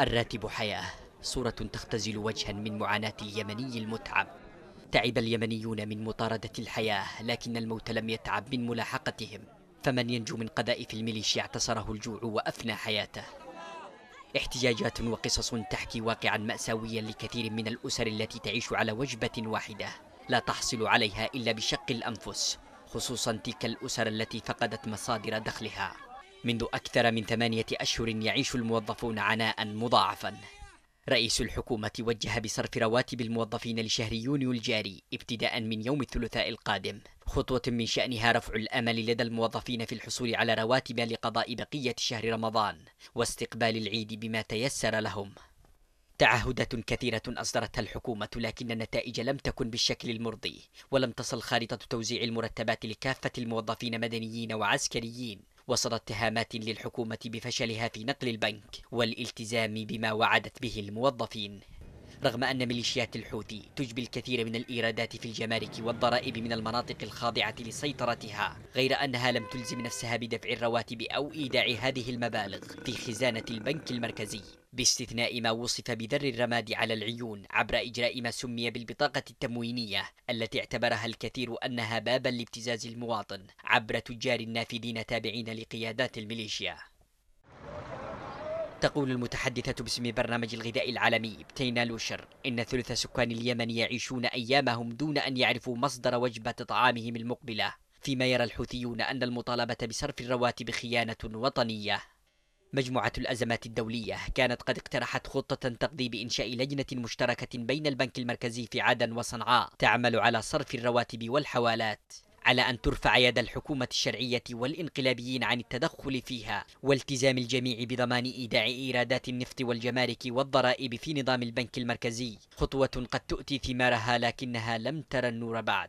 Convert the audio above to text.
الراتب حياة صورة تختزل وجها من معاناة اليمني المتعب تعب اليمنيون من مطاردة الحياة لكن الموت لم يتعب من ملاحقتهم فمن ينجو من قذائف الميليشيا اعتصره الجوع وأفنى حياته احتجاجات وقصص تحكي واقعا مأساويا لكثير من الأسر التي تعيش على وجبة واحدة لا تحصل عليها إلا بشق الأنفس خصوصا تلك الأسر التي فقدت مصادر دخلها منذ أكثر من ثمانية أشهر يعيش الموظفون عناء مضاعفا رئيس الحكومة وجه بصرف رواتب الموظفين لشهر يونيو الجاري ابتداء من يوم الثلاثاء القادم خطوة من شأنها رفع الأمل لدى الموظفين في الحصول على رواتب لقضاء بقية شهر رمضان واستقبال العيد بما تيسر لهم تعهدات كثيرة أصدرتها الحكومة لكن النتائج لم تكن بالشكل المرضي ولم تصل خارطة توزيع المرتبات لكافة الموظفين مدنيين وعسكريين وصل اتهامات للحكومة بفشلها في نقل البنك والالتزام بما وعدت به الموظفين رغم أن ميليشيات الحوثي تجبي الكثير من الإيرادات في الجمارك والضرائب من المناطق الخاضعة لسيطرتها غير أنها لم تلزم نفسها بدفع الرواتب أو إيداع هذه المبالغ في خزانة البنك المركزي باستثناء ما وصف بذر الرماد على العيون عبر إجراء ما سمي بالبطاقة التموينية التي اعتبرها الكثير أنها بابا لابتزاز المواطن عبر تجار نافذين تابعين لقيادات الميليشيا تقول المتحدثة باسم برنامج الغذاء العالمي بتينا لوشر إن ثلث سكان اليمن يعيشون أيامهم دون أن يعرفوا مصدر وجبة طعامهم المقبلة فيما يرى الحوثيون أن المطالبة بصرف الرواتب خيانة وطنية مجموعة الأزمات الدولية كانت قد اقترحت خطة تقضي بإنشاء لجنة مشتركة بين البنك المركزي في عدن وصنعاء تعمل على صرف الرواتب والحوالات على أن ترفع يد الحكومة الشرعية والإنقلابيين عن التدخل فيها والتزام الجميع بضمان إيداع إيرادات النفط والجمارك والضرائب في نظام البنك المركزي خطوة قد تؤتي ثمارها لكنها لم ترى النور بعد